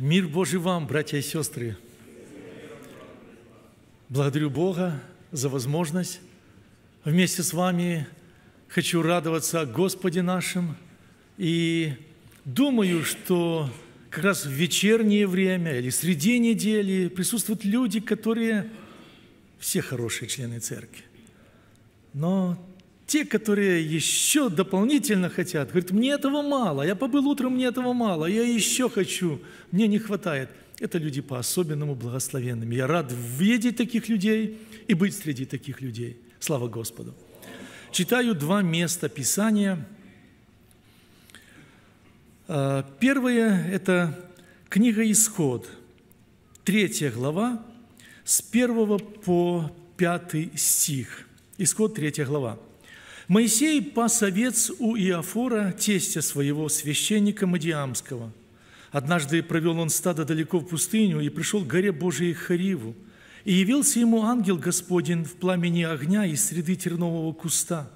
Мир Божий вам, братья и сестры! Благодарю Бога за возможность. Вместе с вами хочу радоваться Господе нашим. И думаю, что как раз в вечернее время или среди недели присутствуют люди, которые все хорошие члены церкви. Но те, которые еще дополнительно хотят, говорят, мне этого мало, я побыл утром, мне этого мало, я еще хочу, мне не хватает. Это люди по-особенному благословенными. Я рад видеть таких людей и быть среди таких людей. Слава Господу. Читаю два места Писания. А, первое – это книга «Исход», третья глава, с первого по пятый стих. Исход, третья глава. Моисей пас овец у Иофора, тестя своего, священника Мадиамского. Однажды провел он стадо далеко в пустыню и пришел к горе Божией Хариву. И явился ему ангел Господень в пламени огня из среды тернового куста.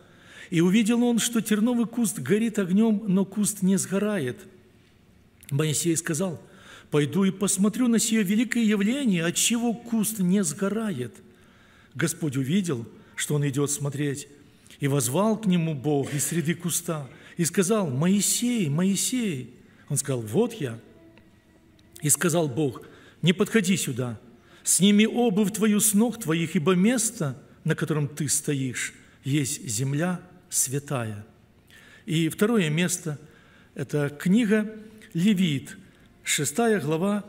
И увидел он, что терновый куст горит огнем, но куст не сгорает. Моисей сказал, «Пойду и посмотрю на сие великое явление, отчего куст не сгорает». Господь увидел, что он идет смотреть, и возвал к нему Бог из среды куста и сказал, «Моисей, Моисей!» Он сказал, «Вот я». И сказал Бог, «Не подходи сюда, сними обувь твою с ног твоих, ибо место, на котором ты стоишь, есть земля святая». И второе место – это книга Левит, 6 глава,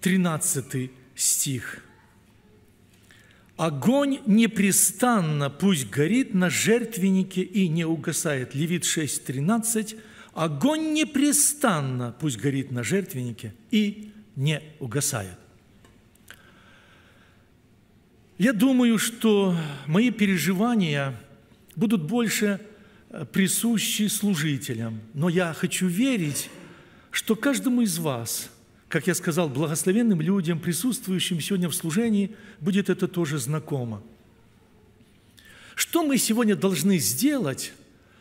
13 стих – Огонь непрестанно пусть горит на жертвеннике и не угасает. Левит 6.13. Огонь непрестанно пусть горит на жертвеннике и не угасает. Я думаю, что мои переживания будут больше э, присущи служителям, но я хочу верить, что каждому из вас как я сказал, благословенным людям, присутствующим сегодня в служении, будет это тоже знакомо. Что мы сегодня должны сделать,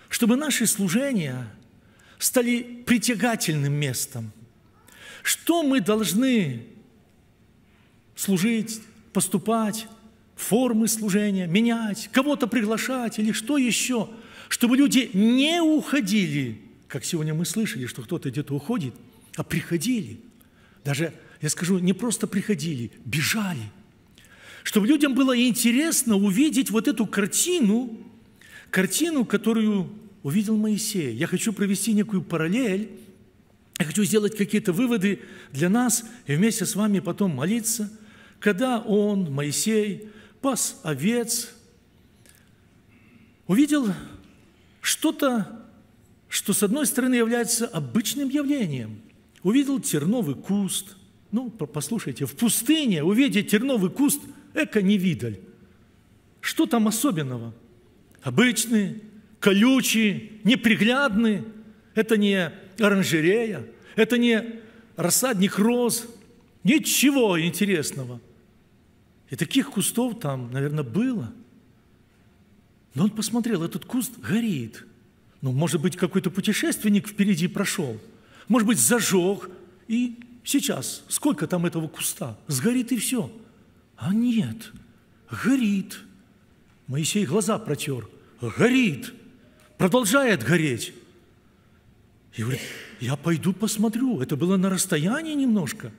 чтобы наши служения стали притягательным местом? Что мы должны служить, поступать, формы служения, менять, кого-то приглашать или что еще, чтобы люди не уходили, как сегодня мы слышали, что кто-то где-то уходит, а приходили – даже, я скажу, не просто приходили, бежали. Чтобы людям было интересно увидеть вот эту картину, картину, которую увидел Моисей. Я хочу провести некую параллель, я хочу сделать какие-то выводы для нас и вместе с вами потом молиться, когда он, Моисей, пас овец, увидел что-то, что с одной стороны является обычным явлением – увидел терновый куст. Ну, послушайте, в пустыне увидеть терновый куст – эко не видаль. Что там особенного? Обычные, колючие, неприглядные. Это не оранжерея, это не рассадник роз. Ничего интересного. И таких кустов там, наверное, было. Но он посмотрел, этот куст горит. Ну, может быть, какой-то путешественник впереди прошел – может быть, зажег, и сейчас сколько там этого куста? Сгорит и все. А нет, горит. Моисей глаза протер. Горит. Продолжает гореть. И говорит, я пойду посмотрю. Это было на расстоянии немножко.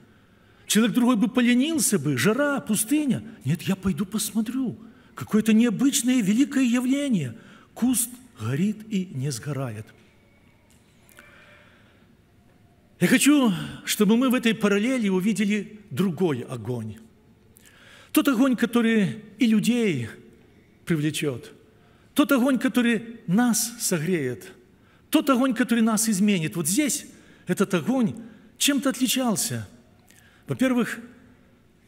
Человек другой бы поленился бы, жара, пустыня. Нет, я пойду посмотрю. Какое-то необычное великое явление. Куст горит и не сгорает. Я хочу, чтобы мы в этой параллели увидели другой огонь. Тот огонь, который и людей привлечет. Тот огонь, который нас согреет. Тот огонь, который нас изменит. Вот здесь этот огонь чем-то отличался. Во-первых,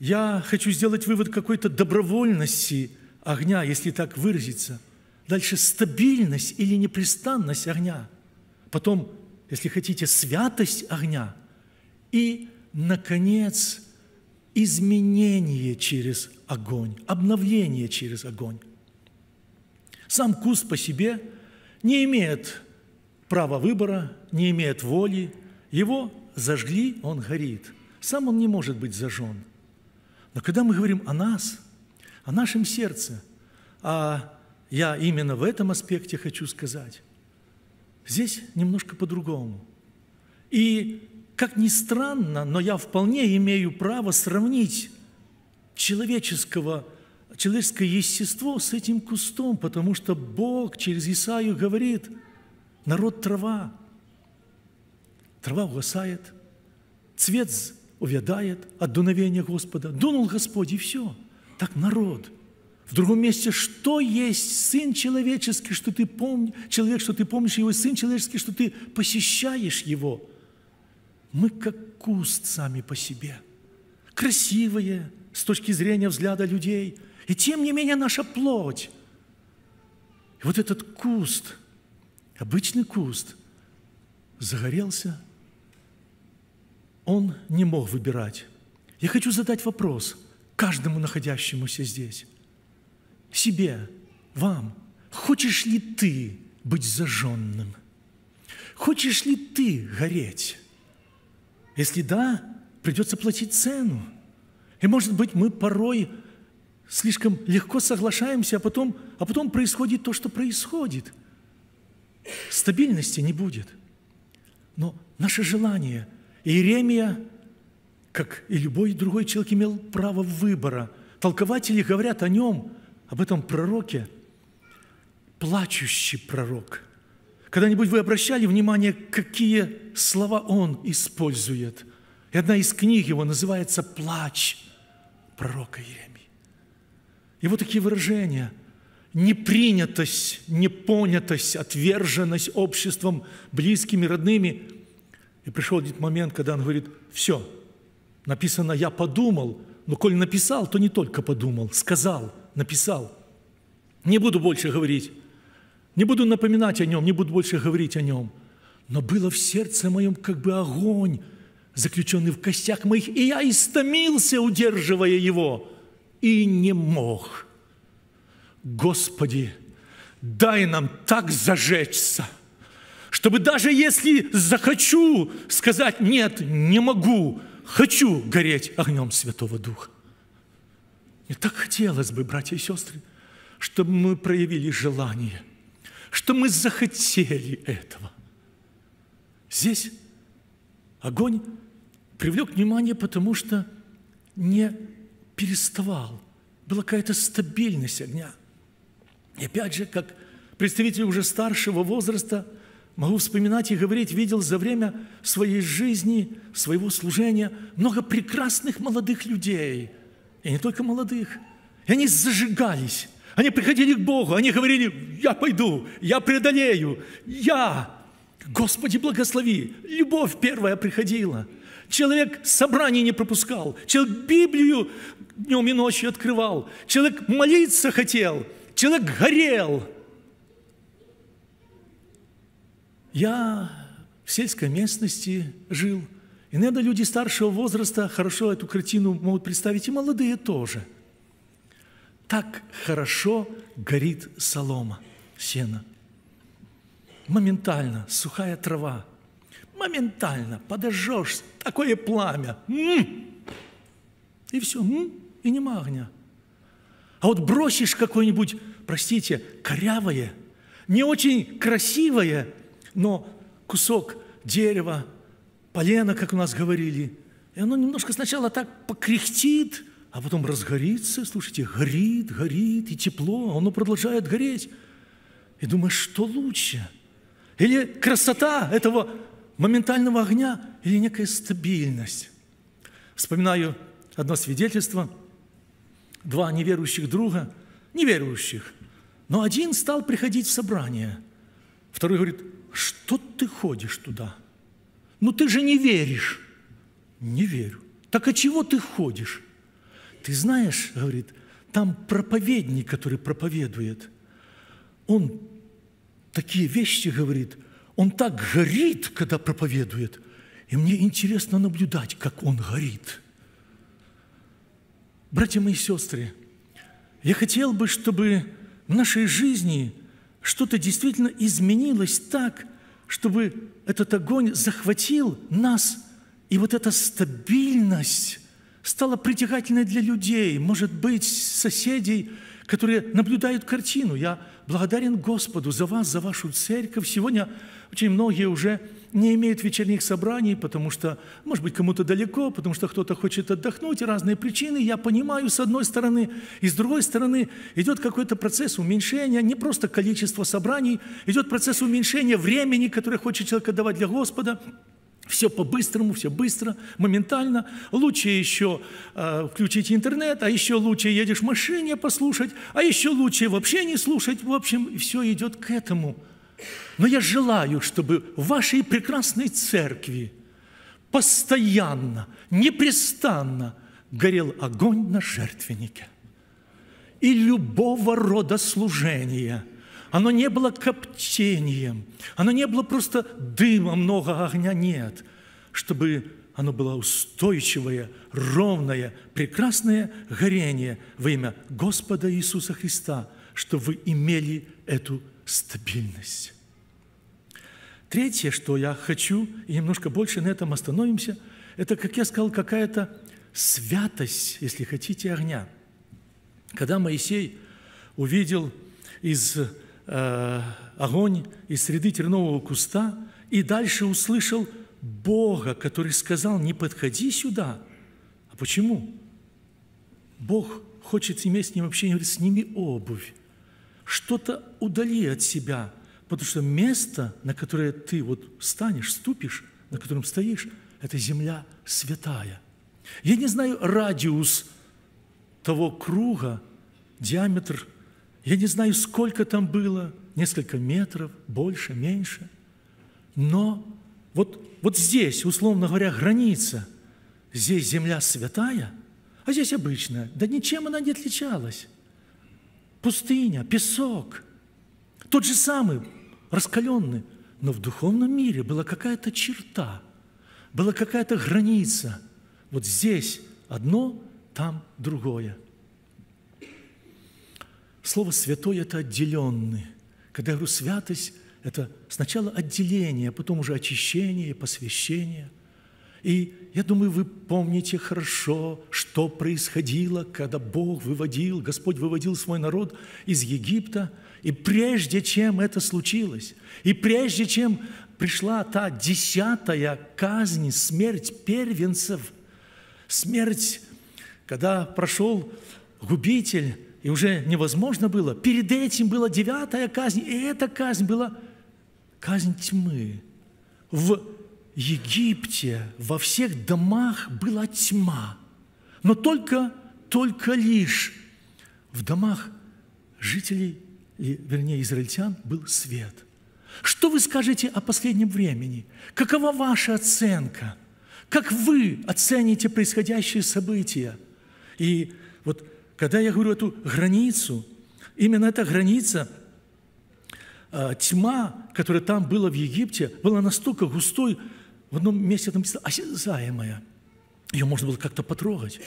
я хочу сделать вывод какой-то добровольности огня, если так выразиться. Дальше стабильность или непрестанность огня. Потом если хотите, святость огня и, наконец, изменение через огонь, обновление через огонь. Сам куст по себе не имеет права выбора, не имеет воли. Его зажгли, он горит. Сам он не может быть зажжен. Но когда мы говорим о нас, о нашем сердце, а я именно в этом аспекте хочу сказать – Здесь немножко по-другому. И, как ни странно, но я вполне имею право сравнить человеческого, человеческое естество с этим кустом, потому что Бог через Исаию говорит, народ трава, трава угасает, цвет увядает от дуновения Господа. Дунул Господь, и все. Так народ в другом месте, что есть Сын Человеческий, что ты помнишь человек, что ты помнишь Его, Сын Человеческий, что ты посещаешь Его. Мы как куст сами по себе. Красивые с точки зрения взгляда людей. И тем не менее наша плоть. И вот этот куст, обычный куст, загорелся. Он не мог выбирать. Я хочу задать вопрос каждому находящемуся здесь себе, вам, хочешь ли ты быть зажженным? Хочешь ли ты гореть? Если да, придется платить цену. И, может быть, мы порой слишком легко соглашаемся, а потом, а потом происходит то, что происходит. Стабильности не будет. Но наше желание, Иеремия, как и любой другой человек, имел право выбора. Толкователи говорят о нем – об этом пророке, плачущий пророк. Когда-нибудь вы обращали внимание, какие слова он использует? И одна из книг его называется «Плач пророка Иеремии». И вот такие выражения – непринятость, непонятость, отверженность обществом, близкими, родными. И пришел этот момент, когда он говорит, все, написано «я подумал», но коль написал, то не только подумал, сказал – написал. Не буду больше говорить, не буду напоминать о нем, не буду больше говорить о нем. Но было в сердце моем как бы огонь, заключенный в костях моих, и я истомился, удерживая его, и не мог. Господи, дай нам так зажечься, чтобы даже если захочу сказать «нет, не могу», хочу гореть огнем Святого Духа. Мне так хотелось бы, братья и сестры, чтобы мы проявили желание, что мы захотели этого. Здесь огонь привлек внимание, потому что не переставал. Была какая-то стабильность огня. И опять же, как представитель уже старшего возраста, могу вспоминать и говорить, видел за время своей жизни, своего служения много прекрасных молодых людей – и не только молодых. И они зажигались. Они приходили к Богу, они говорили, я пойду, я преодолею, я. Господи, благослови. Любовь первая приходила. Человек собраний не пропускал. Человек Библию днем и ночью открывал. Человек молиться хотел. Человек горел. Я в сельской местности жил – и, наверное, люди старшего возраста хорошо эту картину могут представить, и молодые тоже. Так хорошо горит солома, сено. Моментально сухая трава. Моментально подожжешь такое пламя. М-м! И все, м-м! и не магня. А вот бросишь какое-нибудь, простите, корявое, не очень красивое, но кусок дерева, полено, как у нас говорили, и оно немножко сначала так покряхтит, а потом разгорится, слушайте, горит, горит, и тепло, а оно продолжает гореть. И думаешь, что лучше? Или красота этого моментального огня, или некая стабильность? Вспоминаю одно свидетельство. Два неверующих друга, неверующих, но один стал приходить в собрание. Второй говорит, что ты ходишь туда – ну ты же не веришь. Не верю. Так а чего ты ходишь? Ты знаешь, говорит, там проповедник, который проповедует, он такие вещи говорит, он так горит, когда проповедует. И мне интересно наблюдать, как он горит. Братья мои сестры, я хотел бы, чтобы в нашей жизни что-то действительно изменилось так, чтобы этот огонь захватил нас, и вот эта стабильность стала притягательной для людей, может быть, соседей – которые наблюдают картину. Я благодарен Господу за вас, за вашу церковь. Сегодня очень многие уже не имеют вечерних собраний, потому что, может быть, кому-то далеко, потому что кто-то хочет отдохнуть, и разные причины. Я понимаю, с одной стороны, и с другой стороны, идет какой-то процесс уменьшения, не просто количество собраний, идет процесс уменьшения времени, которое хочет человек отдавать для Господа – все по-быстрому, все быстро, моментально. Лучше еще э, включить интернет, а еще лучше едешь в машине послушать, а еще лучше вообще не слушать. В общем, все идет к этому. Но я желаю, чтобы в вашей прекрасной церкви постоянно, непрестанно горел огонь на жертвеннике. И любого рода служения – оно не было коптением, оно не было просто дыма, много огня, нет. Чтобы оно было устойчивое, ровное, прекрасное горение во имя Господа Иисуса Христа, чтобы вы имели эту стабильность. Третье, что я хочу, и немножко больше на этом остановимся, это, как я сказал, какая-то святость, если хотите, огня. Когда Моисей увидел из э, огонь из среды тернового куста и дальше услышал Бога, который сказал, не подходи сюда. А почему? Бог хочет иметь с ним общение, говорит, сними обувь, что-то удали от себя, потому что место, на которое ты вот встанешь, ступишь, на котором стоишь, это земля святая. Я не знаю радиус того круга, диаметр я не знаю, сколько там было, несколько метров, больше, меньше. Но вот, вот здесь, условно говоря, граница. Здесь земля святая, а здесь обычная. Да ничем она не отличалась. Пустыня, песок, тот же самый, раскаленный. Но в духовном мире была какая-то черта, была какая-то граница. Вот здесь одно, там другое – Слово «святой» – это отделенный. Когда я говорю «святость», это сначала отделение, а потом уже очищение, посвящение. И я думаю, вы помните хорошо, что происходило, когда Бог выводил, Господь выводил свой народ из Египта. И прежде чем это случилось, и прежде чем пришла та десятая казнь, смерть первенцев, смерть, когда прошел губитель, и уже невозможно было. Перед этим была девятая казнь, и эта казнь была казнь тьмы. В Египте во всех домах была тьма, но только, только лишь в домах жителей, вернее, израильтян был свет. Что вы скажете о последнем времени? Какова ваша оценка? Как вы оцените происходящие события? И когда я говорю эту границу, именно эта граница, а, тьма, которая там была в Египте, была настолько густой, в одном месте там написано «осязаемая». Ее можно было как-то потрогать.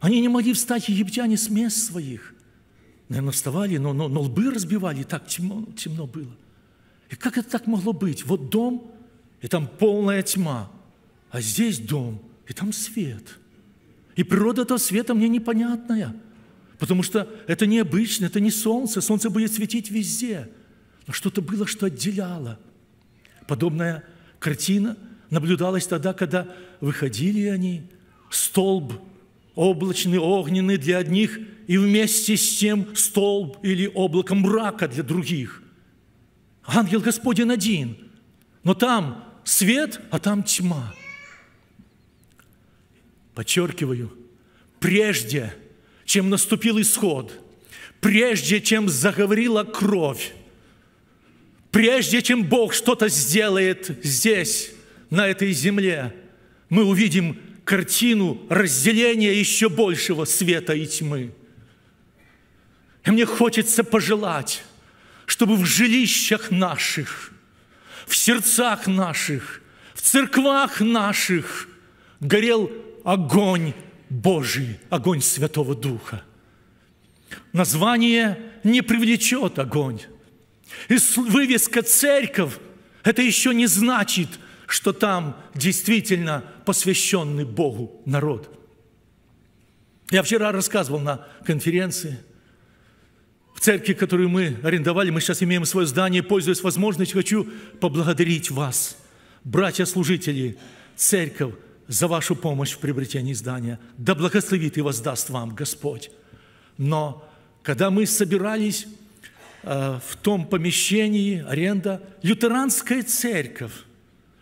Они не могли встать, египтяне, с мест своих. Наверное, вставали, но, но, но лбы разбивали, и так темно, темно было. И как это так могло быть? Вот дом, и там полная тьма, а здесь дом, и там свет – и природа этого света мне непонятная, потому что это необычно, это не солнце. Солнце будет светить везде. Но что-то было, что отделяло. Подобная картина наблюдалась тогда, когда выходили они, столб облачный, огненный для одних, и вместе с тем столб или облако мрака для других. Ангел Господень один, но там свет, а там тьма – подчеркиваю, прежде чем наступил исход, прежде чем заговорила кровь, прежде чем Бог что-то сделает здесь, на этой земле, мы увидим картину разделения еще большего света и тьмы. И мне хочется пожелать, чтобы в жилищах наших, в сердцах наших, в церквах наших горел огонь Божий, огонь Святого Духа. Название не привлечет огонь. И вывеска «Церковь» – это еще не значит, что там действительно посвященный Богу народ. Я вчера рассказывал на конференции – в церкви, которую мы арендовали, мы сейчас имеем свое здание, пользуясь возможностью, хочу поблагодарить вас, братья-служители, церковь, за вашу помощь в приобретении здания. Да благословит и воздаст вам Господь. Но когда мы собирались э, в том помещении, аренда, лютеранская церковь,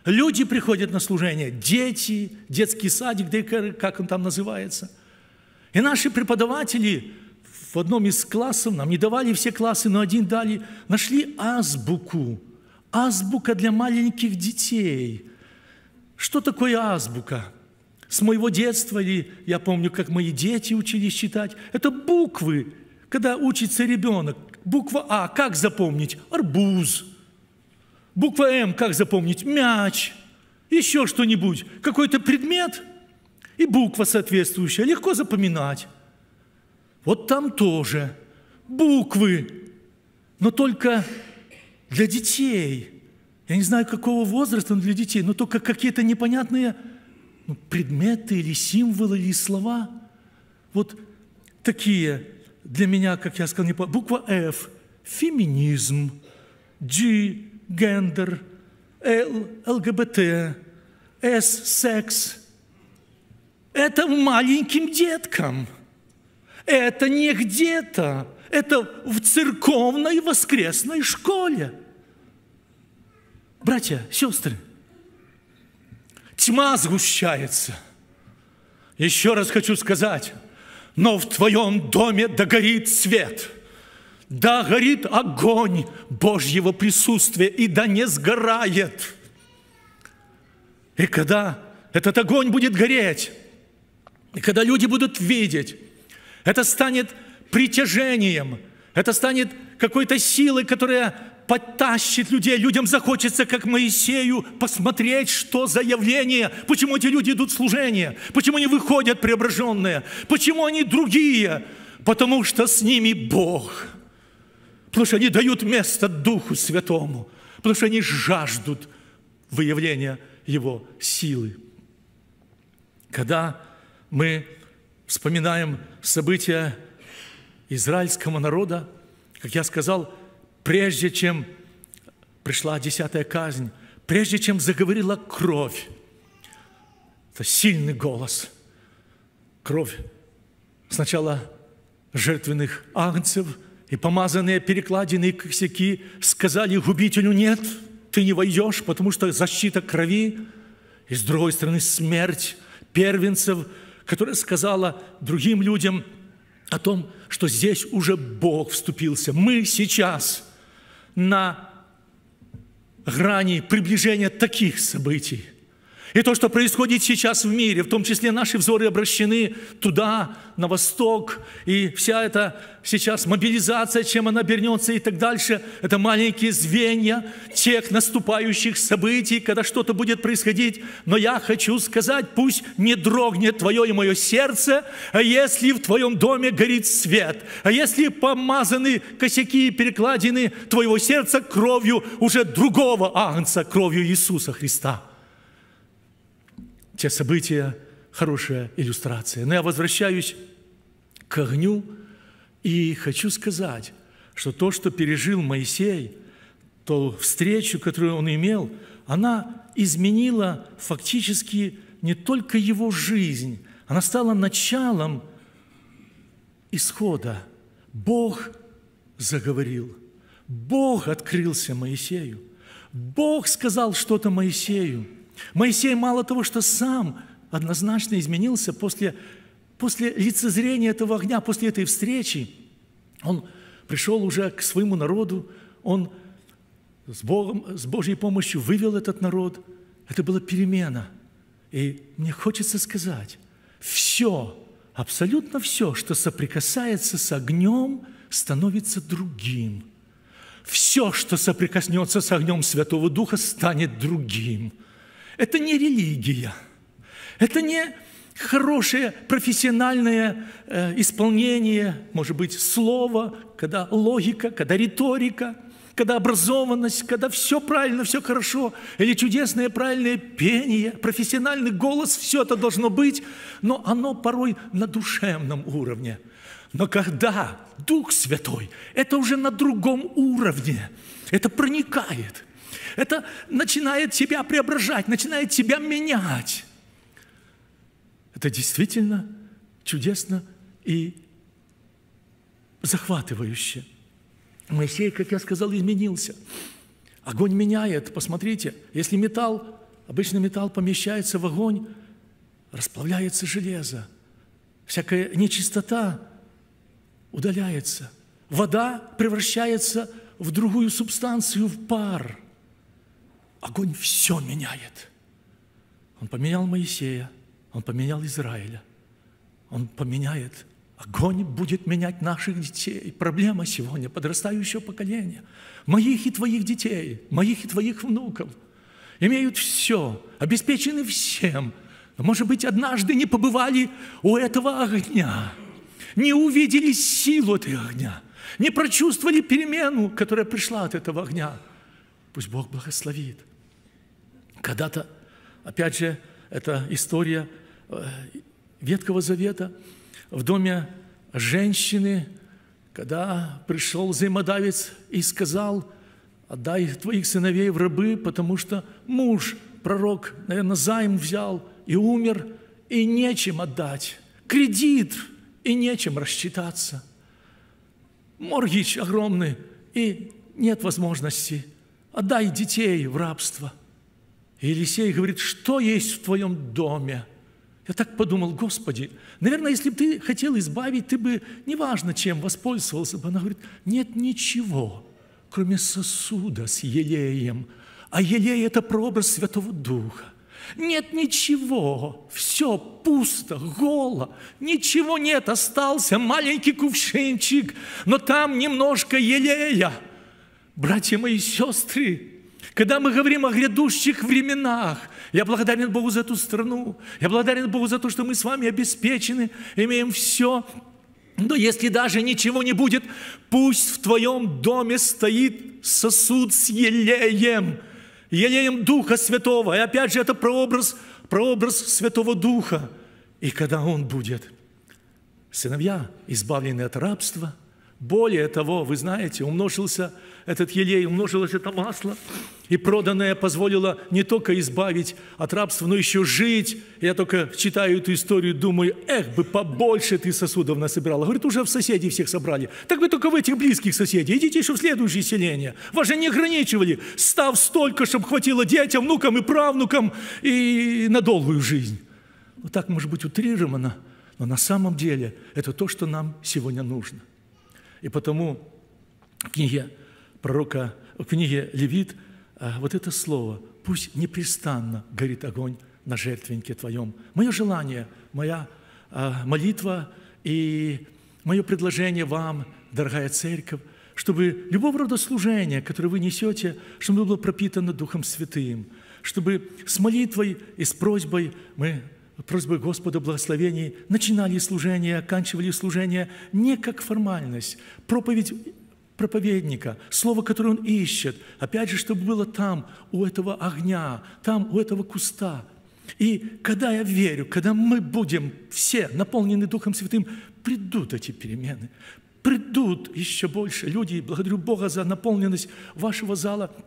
люди приходят на служение, дети, детский садик, как он там называется. И наши преподаватели в одном из классов, нам не давали все классы, но один дали, нашли азбуку. Азбука для маленьких детей – что такое азбука? С моего детства ли, я помню, как мои дети учились читать. Это буквы, когда учится ребенок. Буква А, как запомнить? Арбуз. Буква М, как запомнить? Мяч. Еще что-нибудь. Какой-то предмет и буква соответствующая. Легко запоминать. Вот там тоже буквы, но только для детей – я не знаю, какого возраста он для детей, но только какие-то непонятные ну, предметы или символы, или слова. Вот такие для меня, как я сказал, не буква F – феминизм, G – гендер, L – ЛГБТ, S – секс. Это маленьким деткам. Это не где-то. Это в церковной воскресной школе – братья, сестры, тьма сгущается. Еще раз хочу сказать, но в твоем доме догорит свет. Да горит огонь Божьего присутствия, и да не сгорает. И когда этот огонь будет гореть, и когда люди будут видеть, это станет притяжением, это станет какой-то силой, которая подтащит людей. Людям захочется, как Моисею, посмотреть, что за явление, почему эти люди идут в служение, почему они выходят преображенные, почему они другие, потому что с ними Бог. Потому что они дают место Духу Святому, потому что они жаждут выявления Его силы. Когда мы вспоминаем события израильского народа, как я сказал, прежде чем пришла десятая казнь, прежде чем заговорила кровь, это сильный голос, кровь сначала жертвенных ангцев и помазанные перекладины и косяки сказали губителю «нет, ты не войдешь, потому что защита крови». И с другой стороны смерть первенцев, которая сказала другим людям о том, что здесь уже Бог вступился. Мы сейчас – на грани приближения таких событий. И то, что происходит сейчас в мире, в том числе наши взоры обращены туда, на восток, и вся эта сейчас мобилизация, чем она обернется и так дальше, это маленькие звенья тех наступающих событий, когда что-то будет происходить. Но я хочу сказать, пусть не дрогнет твое и мое сердце, а если в твоем доме горит свет, а если помазаны косяки и перекладины твоего сердца кровью уже другого агнца, кровью Иисуса Христа – те события, хорошая иллюстрация. Но ну, я возвращаюсь к огню и хочу сказать, что то, что пережил Моисей, то встречу, которую он имел, она изменила фактически не только его жизнь, она стала началом исхода. Бог заговорил, Бог открылся Моисею, Бог сказал что-то Моисею – Моисей мало того, что сам однозначно изменился после, после лицезрения этого огня, после этой встречи, он пришел уже к своему народу, он с, Богом, с Божьей помощью вывел этот народ. Это была перемена. И мне хочется сказать, все, абсолютно все, что соприкасается с огнем, становится другим. Все, что соприкоснется с огнем Святого Духа, станет другим – это не религия. Это не хорошее профессиональное э, исполнение, может быть, слова, когда логика, когда риторика, когда образованность, когда все правильно, все хорошо, или чудесное правильное пение, профессиональный голос, все это должно быть, но оно порой на душевном уровне. Но когда Дух Святой, это уже на другом уровне, это проникает – это начинает тебя преображать, начинает тебя менять. Это действительно чудесно и захватывающе. Моисей, как я сказал, изменился. Огонь меняет, посмотрите, если металл, обычный металл помещается в огонь, расплавляется железо, всякая нечистота удаляется, вода превращается в другую субстанцию, в пар – Огонь все меняет. Он поменял Моисея, он поменял Израиля, он поменяет. Огонь будет менять наших детей. Проблема сегодня подрастающего поколения. Моих и твоих детей, моих и твоих внуков. Имеют все, обеспечены всем. Но, может быть, однажды не побывали у этого огня, не увидели силу этого огня, не прочувствовали перемену, которая пришла от этого огня. Пусть Бог благословит – когда-то, опять же, это история э, Ветхого Завета, в доме женщины, когда пришел взаимодавец и сказал, отдай твоих сыновей в рабы, потому что муж, пророк, наверное, займ взял и умер, и нечем отдать. Кредит, и нечем рассчитаться. Моргич огромный, и нет возможности. Отдай детей в рабство – и Елисей говорит, что есть в твоем доме? Я так подумал, Господи, наверное, если бы ты хотел избавить, ты бы, неважно чем, воспользовался бы. Она говорит, нет ничего, кроме сосуда с елеем. А елей – это прообраз Святого Духа. Нет ничего, все пусто, голо, ничего нет, остался маленький кувшинчик, но там немножко елея. Братья мои сестры, когда мы говорим о грядущих временах, я благодарен Богу за эту страну, я благодарен Богу за то, что мы с вами обеспечены, имеем все. Но если даже ничего не будет, пусть в твоем доме стоит сосуд с елеем, елеем Духа Святого. И опять же, это прообраз, прообраз Святого Духа. И когда он будет, сыновья, избавлены от рабства – более того, вы знаете, умножился этот елей, умножилось это масло, и проданное позволило не только избавить от рабства, но еще жить. Я только читаю эту историю, думаю, эх, бы побольше ты сосудов насобирала. Говорит, уже в соседей всех собрали. Так вы только в этих близких соседей, идите еще в следующее селение. Вас же не ограничивали, став столько, чтобы хватило детям, внукам и правнукам, и на долгую жизнь. Вот так, может быть, утрировано, но на самом деле это то, что нам сегодня нужно – и потому в книге пророка, в книге Левит э, вот это слово «пусть непрестанно горит огонь на жертвеннике Твоем». Мое желание, моя э, молитва и мое предложение вам, дорогая церковь, чтобы любого рода служение, которое вы несете, чтобы было пропитано Духом Святым, чтобы с молитвой и с просьбой мы просьбы Господа благословений, начинали служение, оканчивали служение не как формальность. Проповедь проповедника, слово, которое он ищет, опять же, чтобы было там, у этого огня, там, у этого куста. И когда я верю, когда мы будем все наполнены Духом Святым, придут эти перемены, придут еще больше люди. Благодарю Бога за наполненность вашего зала –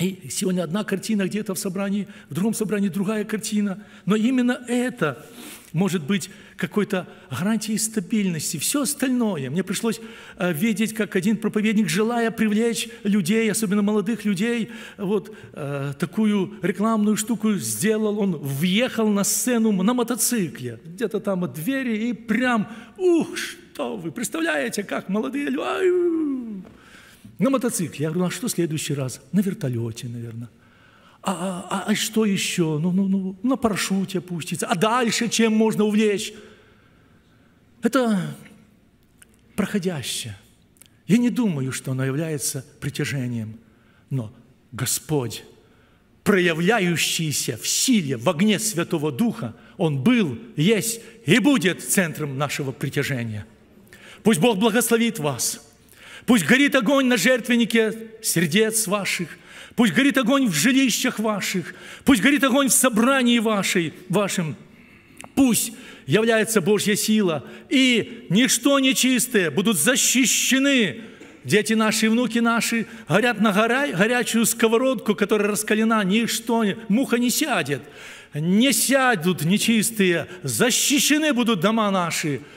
и сегодня одна картина где-то в собрании, в другом собрании другая картина. Но именно это может быть какой-то гарантией стабильности. Все остальное. Мне пришлось э, видеть, как один проповедник, желая привлечь людей, особенно молодых людей, вот э, такую рекламную штуку сделал. Он въехал на сцену на мотоцикле, где-то там от двери, и прям, ух, что вы, представляете, как молодые люди... На мотоцикле. Я говорю, «Ну, а что в следующий раз? На вертолете, наверное. «А, а, а, а что еще? Ну, ну, ну, на парашюте опуститься. А дальше чем можно увлечь? Это проходящее. Я не думаю, что оно является притяжением. Но Господь, проявляющийся в силе, в огне Святого Духа, Он был, есть и будет центром нашего притяжения. Пусть Бог благословит вас – Пусть горит огонь на жертвеннике сердец ваших, пусть горит огонь в жилищах ваших, пусть горит огонь в собрании вашей, вашем. Пусть является Божья сила, и ничто нечистое будут защищены Дети наши внуки наши горят на гора, горячую сковородку, которая раскалена, ничто, муха не сядет. Не сядут нечистые, защищены будут дома наши –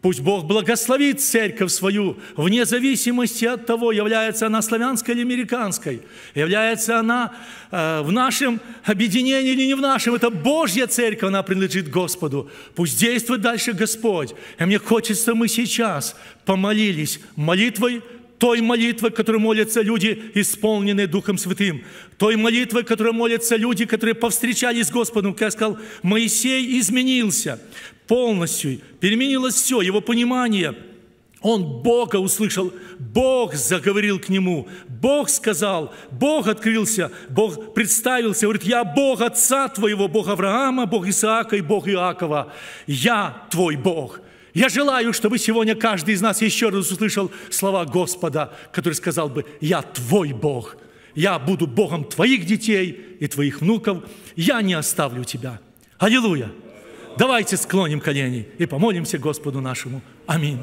Пусть Бог благословит церковь свою, вне зависимости от того, является она славянской или американской, является она э, в нашем объединении или не в нашем. Это Божья церковь, она принадлежит Господу. Пусть действует дальше Господь. И мне хочется, мы сейчас помолились молитвой той молитвы, которую молятся люди, исполненные Духом Святым, той молитвы, которую молятся люди, которые повстречались с Господом. Как я сказал, Моисей изменился полностью, переменилось все, его понимание – он Бога услышал, Бог заговорил к нему, Бог сказал, Бог открылся, Бог представился, говорит, я Бог Отца твоего, Бог Авраама, Бог Исаака и Бог Иакова, я твой Бог. Я желаю, чтобы сегодня каждый из нас еще раз услышал слова Господа, который сказал бы, «Я твой Бог, я буду Богом твоих детей и твоих внуков, я не оставлю тебя». Аллилуйя! Давайте склоним колени и помолимся Господу нашему. Аминь.